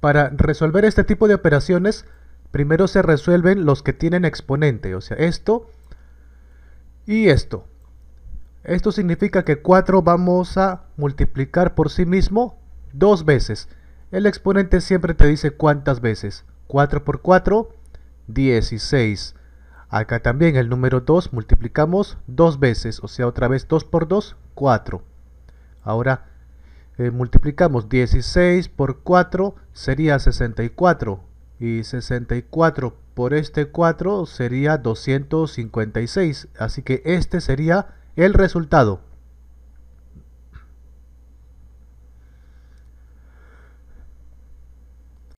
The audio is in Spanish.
Para resolver este tipo de operaciones, primero se resuelven los que tienen exponente, o sea, esto y esto. Esto significa que 4 vamos a multiplicar por sí mismo dos veces. El exponente siempre te dice cuántas veces. 4 por 4, 16. Acá también el número 2 multiplicamos dos veces, o sea, otra vez 2 por 2, 4. Ahora eh, multiplicamos 16 por 4 sería 64 y 64 por este 4 sería 256, así que este sería el resultado.